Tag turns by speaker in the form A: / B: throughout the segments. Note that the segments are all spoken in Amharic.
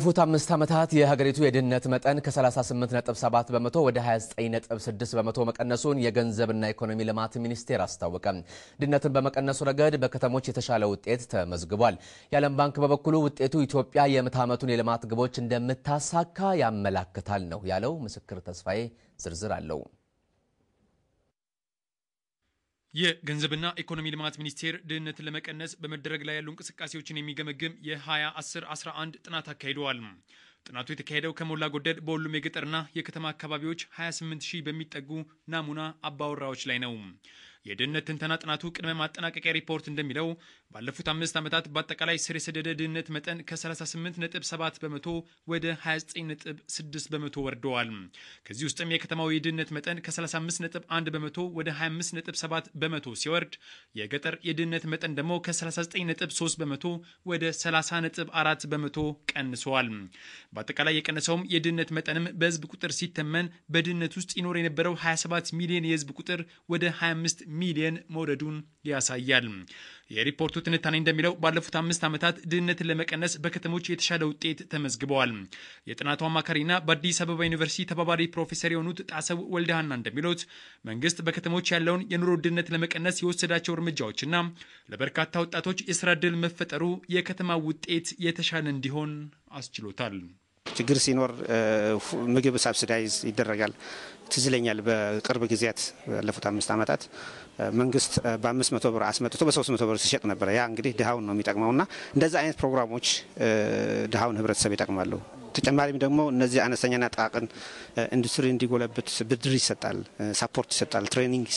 A: ባለፉት አምስት ዓመታት የሀገሪቱ የድህነት መጠን ከ38.7 በመቶ ወደ 29.6 በመቶ መቀነሱን የገንዘብና ኢኮኖሚ ልማት ሚኒስቴር አስታወቀ። ድህነትን በመቀነሱ ረገድ በከተሞች የተሻለ ውጤት ተመዝግቧል። የዓለም ባንክ በበኩሉ ውጤቱ ኢትዮጵያ የምዕተ ዓመቱን የልማት ግቦች እንደምታሳካ ያመላክታል ነው ያለው። ምስክር ተስፋዬ ዝርዝር አለው።
B: የገንዘብና ኢኮኖሚ ልማት ሚኒስቴር ድህነትን ለመቀነስ በመደረግ ላይ ያሉ እንቅስቃሴዎችን የሚገመግም የ 2011 11 ጥናት አካሂደዋል። ጥናቱ የተካሄደው ከሞላ ጎደል በሁሉም የገጠርና የከተማ አካባቢዎች 28 ሺህ በሚጠጉ ናሙና አባወራዎች ላይ ነው። የድህነት ትንተና ጥናቱ ቅድመ ማጠናቀቂያ ሪፖርት እንደሚለው ባለፉት አምስት ዓመታት በአጠቃላይ ስር የሰደደ ድህነት መጠን ከ38.7 በመቶ ወደ 29.6 በመቶ ወርደዋል። ከዚህ ውስጥም የከተማው የድህነት መጠን ከ35.1 በመቶ ወደ 25.7 በመቶ ሲወርድ የገጠር የድህነት መጠን ደግሞ ከ39.3 በመቶ ወደ 30.4 በመቶ ቀንሰዋል። በአጠቃላይ የቀነሰውም የድህነት መጠንም በህዝብ ቁጥር ሲተመን በድህነት ውስጥ ይኖር የነበረው 27 ሚሊዮን የህዝብ ቁጥር ወደ 25 ሚሊየን መውረዱን ያሳያል። የሪፖርቱ ትንታኔ እንደሚለው ባለፉት አምስት ዓመታት ድህነትን ለመቀነስ በከተሞች የተሻለ ውጤት ተመዝግበዋል። የጥናቱ አማካሪና በአዲስ አበባ ዩኒቨርሲቲ ተባባሪ ፕሮፌሰር የሆኑት ጣሰው ወልደሃና እንደሚሉት መንግስት በከተሞች ያለውን የኑሮ ድህነት ለመቀነስ የወሰዳቸው እርምጃዎችና ለበርካታ ወጣቶች የስራ ዕድል መፈጠሩ የከተማ ውጤት የተሻለ እንዲሆን አስችሎታል።
A: ችግር ሲኖር ምግብ ሳብሲዳይዝ ይደረጋል። ትዝለኛል በቅርብ ጊዜያት ባለፉት አምስት ዓመታት መንግስት በአምስት መቶ ብር አስመጥቶ በሶስት መቶ ብር ሲሸጥ ነበረ። ያ እንግዲህ ድሃውን ነው የሚጠቅመው እና እንደዚህ አይነት ፕሮግራሞች ድሃውን ህብረተሰብ ይጠቅማሉ። ተጨማሪም ደግሞ እነዚህ አነስተኛና ጥቃቅን ኢንዱስትሪ እንዲጎለብት ብድር ይሰጣል፣ ሳፖርት ይሰጣል፣ ትሬኒንግ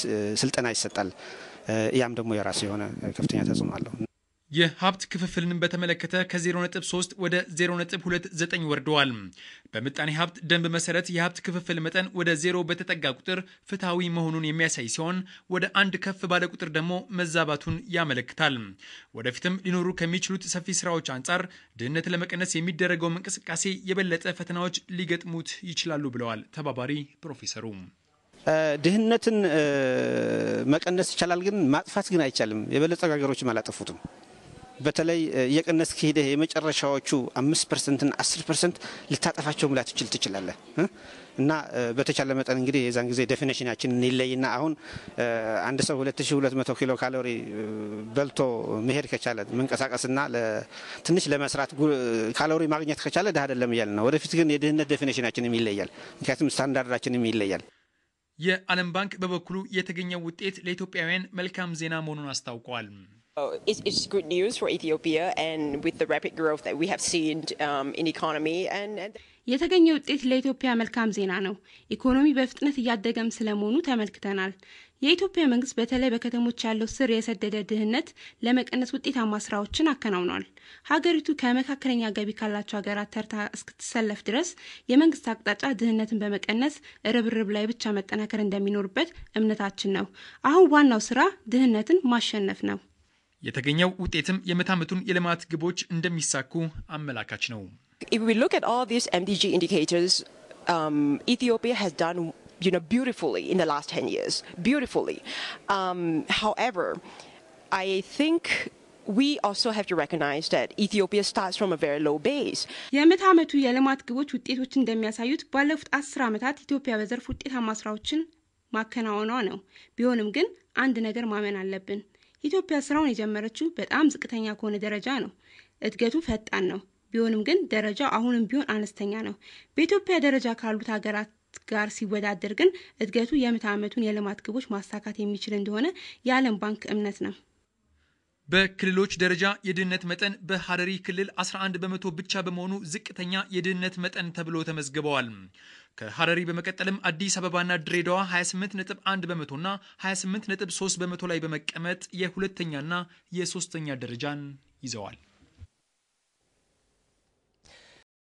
A: ስልጠና ይሰጣል። ያም ደግሞ የራሱ የሆነ ከፍተኛ ተጽዕኖ አለው።
B: የሀብት ክፍፍልን በተመለከተ ከ0.3 ወደ 0.29 ወርደዋል። በምጣኔ ሀብት ደንብ መሰረት የሀብት ክፍፍል መጠን ወደ ዜሮ በተጠጋ ቁጥር ፍትሐዊ መሆኑን የሚያሳይ ሲሆን ወደ አንድ ከፍ ባለ ቁጥር ደግሞ መዛባቱን ያመለክታል። ወደፊትም ሊኖሩ ከሚችሉት ሰፊ ስራዎች አንጻር ድህነት ለመቀነስ የሚደረገውም እንቅስቃሴ የበለጠ ፈተናዎች ሊገጥሙት ይችላሉ ብለዋል ተባባሪ ፕሮፌሰሩ።
A: ድህነትን መቀነስ ይቻላል፣ ግን ማጥፋት ግን አይቻልም። የበለጸጉ ሀገሮችም አላጠፉትም። በተለይ የቅነት ከሄደህ የመጨረሻዎቹ አምስት ፐርሰንትና አስር ፐርሰንት ልታጠፋቸው ላትችል ትችላለህ እና በተቻለ መጠን እንግዲህ የዛን ጊዜ ዴፊኔሽናችን ይለይና አሁን አንድ ሰው 2200 ኪሎ ካሎሪ በልቶ መሄድ ከቻለ መንቀሳቀስና ትንሽ ለመስራት ካሎሪ ማግኘት ከቻለ ድህ አደለም እያል ነው። ወደፊት ግን የድህነት ዴፊኔሽናችንም ይለያል፣ ምክንያቱም ስታንዳርዳችንም ይለያል።
B: የዓለም ባንክ በበኩሉ የተገኘው ውጤት ለኢትዮጵያውያን መልካም ዜና መሆኑን አስታውቋል።
C: የተገኘ ውጤት ለኢትዮጵያ መልካም ዜና ነው። ኢኮኖሚ በፍጥነት እያደገም ስለመሆኑ ተመልክተናል። የኢትዮጵያ መንግስት በተለይ በከተሞች ያለው ስር የሰደደ ድህነት ለመቀነስ ውጤታማ ስራዎችን አከናውኗል። ሀገሪቱ ከመካከለኛ ገቢ ካላቸው ሀገራት ተርታ እስክትሰለፍ ድረስ የመንግስት አቅጣጫ ድህነትን በመቀነስ ርብርብ ላይ ብቻ መጠናከር እንደሚኖርበት እምነታችን ነው። አሁን ዋናው ስራ ድህነትን ማሸነፍ ነው።
B: የተገኘው ውጤትም የምዕተ ዓመቱን የልማት ግቦች እንደሚሳኩ አመላካች ነው።
C: um, um, የአመት አመቱ የልማት ግቦች ውጤቶች እንደሚያሳዩት ባለፉት አስር ዓመታት ኢትዮጵያ በዘርፍ ውጤታማ ስራዎችን ማከናወኗ ነው። ቢሆንም ግን አንድ ነገር ማመን አለብን። ኢትዮጵያ ስራውን የጀመረችው በጣም ዝቅተኛ ከሆነ ደረጃ ነው። እድገቱ ፈጣን ነው። ቢሆንም ግን ደረጃው አሁንም ቢሆን አነስተኛ ነው። በኢትዮጵያ ደረጃ ካሉት ሀገራት ጋር ሲወዳደር ግን እድገቱ የምዕተ ዓመቱን የልማት ግቦች ማሳካት የሚችል እንደሆነ የዓለም ባንክ እምነት ነው።
B: በክልሎች ደረጃ የድህነት መጠን በሐረሪ ክልል 11 በመቶ ብቻ በመሆኑ ዝቅተኛ የድህነት መጠን ተብሎ ተመዝግበዋል። ከሐረሪ በመቀጠልም አዲስ አበባና ድሬዳዋ 28.1 በመቶና 28.3 በመቶ ላይ በመቀመጥ የሁለተኛና የሶስተኛ ደረጃን ይዘዋል።